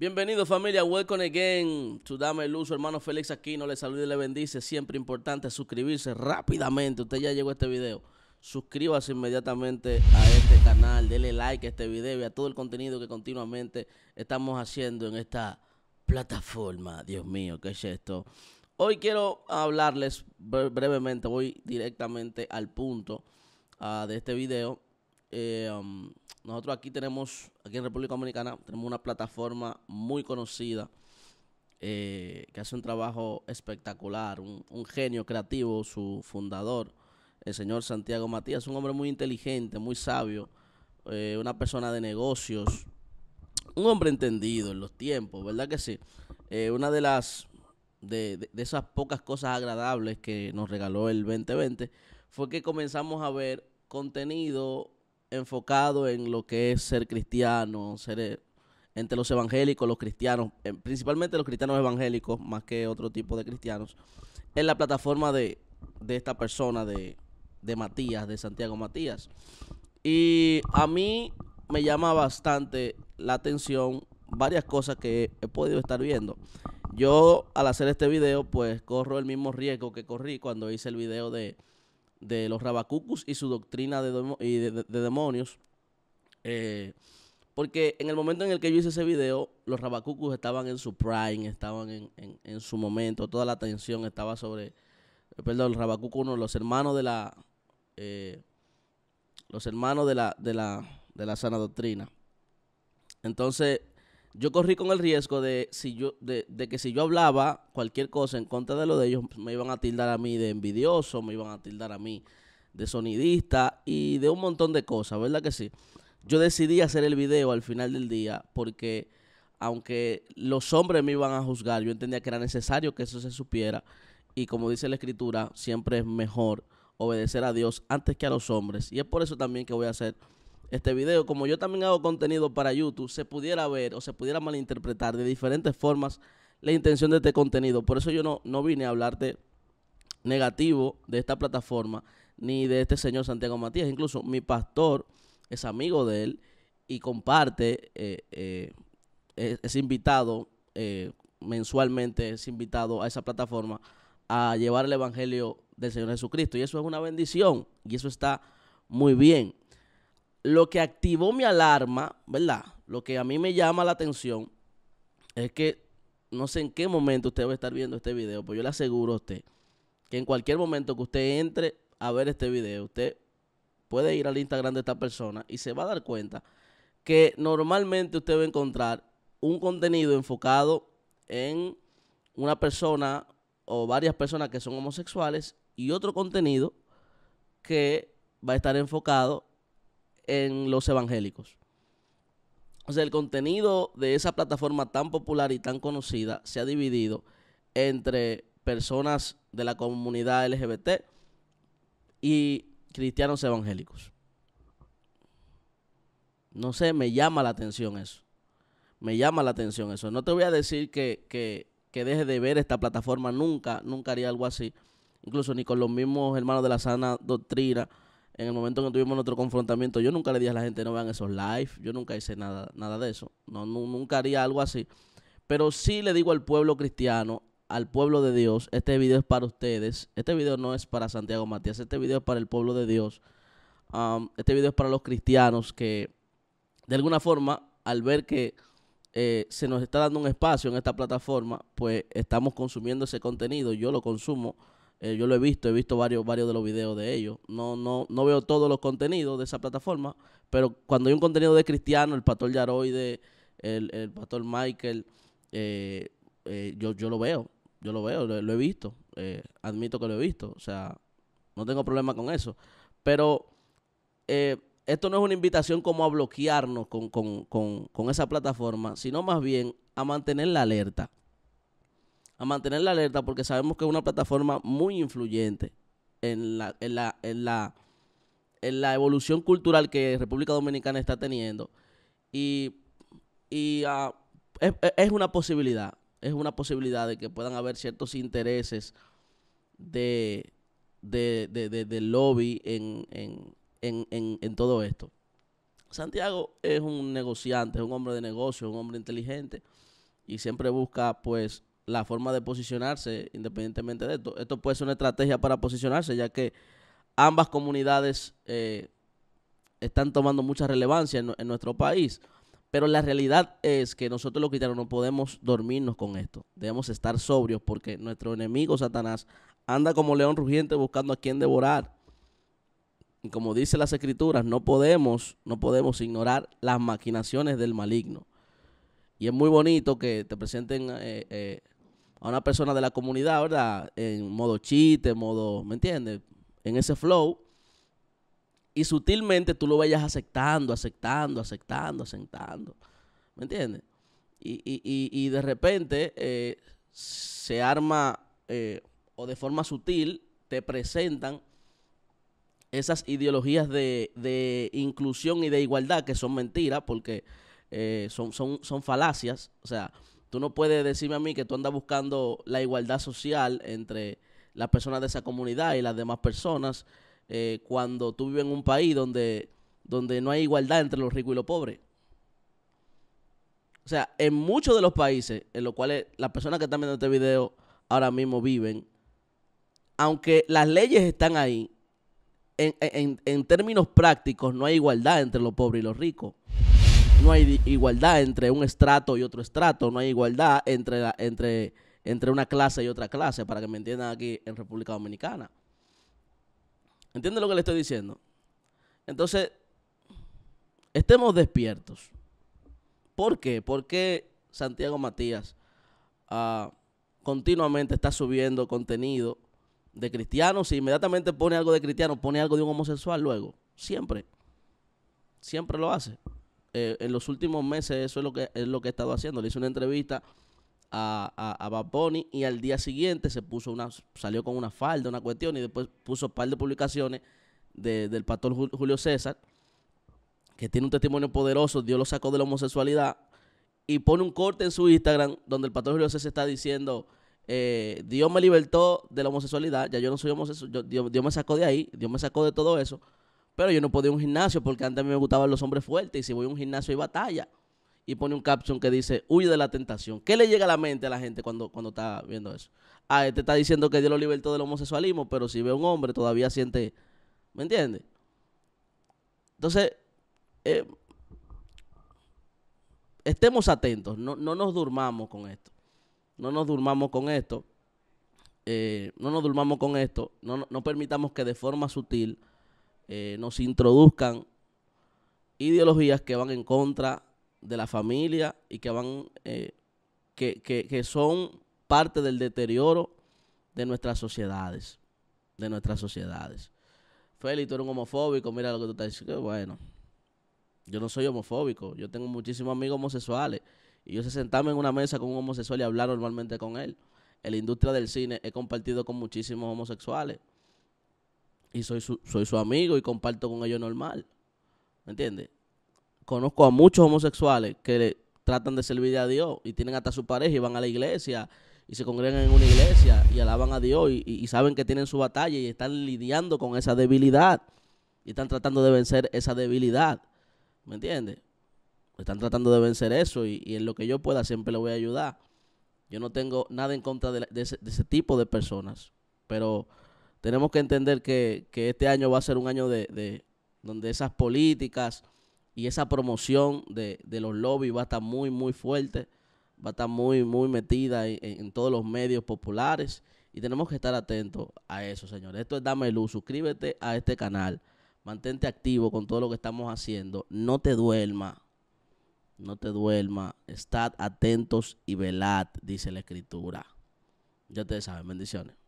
Bienvenido familia, welcome again to Dame el Uso, hermano Félix Aquino, le saluda y le bendice, siempre importante suscribirse rápidamente, usted ya llegó a este video, suscríbase inmediatamente a este canal, dele like a este video y a todo el contenido que continuamente estamos haciendo en esta plataforma, Dios mío, ¿qué es esto? Hoy quiero hablarles brevemente, voy directamente al punto ah, de este video, eh, um, nosotros aquí tenemos, aquí en República Dominicana, tenemos una plataforma muy conocida eh, que hace un trabajo espectacular, un, genio creativo, su fundador, el señor Santiago Matías, un hombre muy inteligente, muy sabio, eh, una persona de negocios, un hombre entendido en los tiempos, ¿verdad que sí? Eh, una de las, de, de esas pocas cosas agradables que nos regaló el 2020 fue que comenzamos a ver contenido enfocado en lo que es ser cristiano, ser eh, entre los evangélicos, los cristianos, eh, principalmente los cristianos evangélicos, más que otro tipo de cristianos, en la plataforma de, esta persona, de, de Matías, de Santiago Matías. Y a mí me llama bastante la atención varias cosas que he podido estar viendo. Yo al hacer este video, pues corro el mismo riesgo que corrí cuando hice el video de de los rabacucus y su doctrina de, de, demonios. Eh, porque en el momento en el que yo hice ese video, los rabacucus estaban en su prime, estaban en, su momento, toda la atención estaba sobre, eh, perdón, los rabacucu, los hermanos de la, eh, los hermanos de la, de la, de la sana doctrina. Entonces, yo corrí con el riesgo de, si yo, de, que si yo hablaba cualquier cosa en contra de lo de ellos, me iban a tildar a mí de envidioso, me iban a tildar a mí de sonidista y de un montón de cosas, ¿verdad que sí? Yo decidí hacer el video al final del día porque aunque los hombres me iban a juzgar, yo entendía que era necesario que eso se supiera y como dice la escritura, siempre es mejor obedecer a Dios antes que a los hombres y es por eso también que voy a hacer este video, como yo también hago contenido para YouTube, se pudiera ver o se pudiera malinterpretar de diferentes formas la intención de este contenido. Por eso yo no, vine a hablarte negativo de esta plataforma ni de este señor Santiago Matías. Incluso mi pastor es amigo de él y comparte, eh, eh, es, invitado eh, mensualmente, es invitado a esa plataforma a llevar el Evangelio del Señor Jesucristo. Y eso es una bendición y eso está muy bien lo que activó mi alarma, ¿verdad? Lo que a mí me llama la atención es que no sé en qué momento usted va a estar viendo este video, pero pues yo le aseguro a usted que en cualquier momento que usted entre a ver este video, usted puede ir al Instagram de esta persona y se va a dar cuenta que normalmente usted va a encontrar un contenido enfocado en una persona o varias personas que son homosexuales y otro contenido que va a estar enfocado en los evangélicos. O sea, el contenido de esa plataforma tan popular y tan conocida se ha dividido entre personas de la comunidad LGBT y cristianos evangélicos. No sé, me llama la atención eso. Me llama la atención eso. No te voy a decir que, que, deje de ver esta plataforma nunca, nunca haría algo así. Incluso ni con los mismos hermanos de la sana doctrina en el momento en que tuvimos nuestro confrontamiento, yo nunca le dije a la gente no vean esos live, yo nunca hice nada, nada de eso, no, nunca haría algo así. Pero sí le digo al pueblo cristiano, al pueblo de Dios, este video es para ustedes, este video no es para Santiago Matías, este video es para el pueblo de Dios, este video es para los cristianos que de alguna forma, al ver que eh, se nos está dando un espacio en esta plataforma, pues estamos consumiendo ese contenido, yo lo consumo eh, yo lo he visto, he visto varios, varios de los videos de ellos. No, no, no veo todos los contenidos de esa plataforma, pero cuando hay un contenido de Cristiano, el pastor Yaroide, el, el pastor Michael, eh, eh, yo, yo lo veo, yo lo veo, lo, he visto. admito que lo he visto, o sea, no tengo problema con eso. Pero esto no es una invitación como a bloquearnos con esa plataforma, sino más bien a mantener la alerta a mantener la alerta porque sabemos que es una plataforma muy influyente en la, en la, en la, evolución cultural que República Dominicana está teniendo. Y, ah, es, una posibilidad, es una posibilidad de que puedan haber ciertos intereses de, de, lobby en, todo esto. Santiago es un negociante, es un hombre de negocio, un hombre inteligente y siempre busca pues la forma de posicionarse independientemente de esto. Esto puede ser una estrategia para posicionarse, ya que ambas comunidades eh, están tomando mucha relevancia en, nuestro país. Pero la realidad es que nosotros los cristianos no podemos dormirnos con esto. Debemos estar sobrios porque nuestro enemigo Satanás anda como león rugiente buscando a quien devorar. Y como dice las escrituras, no podemos, no podemos ignorar las maquinaciones del maligno. Y es muy bonito que te presenten eh, eh, a una persona de la comunidad, ¿verdad? En modo chiste, modo, ¿me entiendes? En ese flow. Y sutilmente tú lo vayas aceptando, aceptando, aceptando, aceptando. ¿Me entiendes? Y, de repente eh, se arma eh, o de forma sutil te presentan esas ideologías de, inclusión y de igualdad que son mentiras porque eh, son, son, son falacias. O sea, Tú no puedes decirme a mí que tú andas buscando la igualdad social entre las personas de esa comunidad y las demás personas eh, cuando tú vives en un país donde, donde no hay igualdad entre los ricos y los pobres. O sea, en muchos de los países en los cuales las personas que están viendo este video ahora mismo viven, aunque las leyes están ahí, en términos prácticos no hay igualdad entre los pobres y los ricos no hay igualdad entre un estrato y otro estrato, no hay igualdad entre, entre, entre una clase y otra clase, para que me entiendan aquí en República Dominicana. ¿Entienden lo que le estoy diciendo? Entonces, estemos despiertos. ¿Por qué? qué Santiago Matías ah, continuamente está subiendo contenido de cristianos y inmediatamente pone algo de cristiano, pone algo de un homosexual luego. Siempre. Siempre lo hace. Eh, en los últimos meses eso es lo que es lo que he estado haciendo. Le hice una entrevista a, a, y al día siguiente se puso una, salió con una falda, una cuestión, y después puso un par de publicaciones de, del pastor Julio César, que tiene un testimonio poderoso, Dios lo sacó de la homosexualidad, y pone un corte en su Instagram donde el pastor Julio César está diciendo, eh, Dios me libertó de la homosexualidad, ya yo no soy homosexual, Dios me sacó de ahí, Dios me sacó de todo eso pero yo no podía ir a un gimnasio porque antes a mí me gustaban los hombres fuertes y si voy a un gimnasio hay batalla. Y pone un caption que dice, huye de la tentación. ¿Qué le llega a la mente a la gente cuando, cuando está viendo eso? Ah, te este está diciendo que Dios lo libertó del homosexualismo, pero si ve un hombre todavía siente... ¿Me entiendes? Entonces, eh, estemos atentos, no, nos durmamos con esto. No nos durmamos con esto. Eh, no nos durmamos con esto. No, no permitamos que de forma sutil eh, nos introduzcan ideologías que van en contra de la familia y que van eh, que, son parte del deterioro de nuestras sociedades de nuestras sociedades tú eres un homofóbico, mira lo que tú estás diciendo. Bueno, yo no soy homofóbico, yo tengo muchísimos amigos homosexuales y yo sé sentarme en una mesa con un homosexual y hablar normalmente con él. En la industria del cine he compartido con muchísimos homosexuales y soy su, soy su amigo y comparto con ellos normal. ¿Me entiendes? Conozco a muchos homosexuales que tratan de servir a Dios y tienen hasta su pareja y van a la iglesia y se congregan en una iglesia y alaban a Dios y, saben que tienen su batalla y están lidiando con esa debilidad y están tratando de vencer esa debilidad. ¿Me entiendes? Están tratando de vencer eso y, en lo que yo pueda siempre le voy a ayudar. Yo no tengo nada en contra de, de ese tipo de personas, pero tenemos que entender que, este año va a ser un año de, donde esas políticas y esa promoción de, los lobbies va a estar muy, muy fuerte, va a estar muy, muy metida en, en todos los medios populares y tenemos que estar atentos a eso, señores. Esto es Dame Luz, suscríbete a este canal, mantente activo con todo lo que estamos haciendo, no te duerma, no te duerma, estad atentos y velad, dice la escritura. Ya te saben, bendiciones.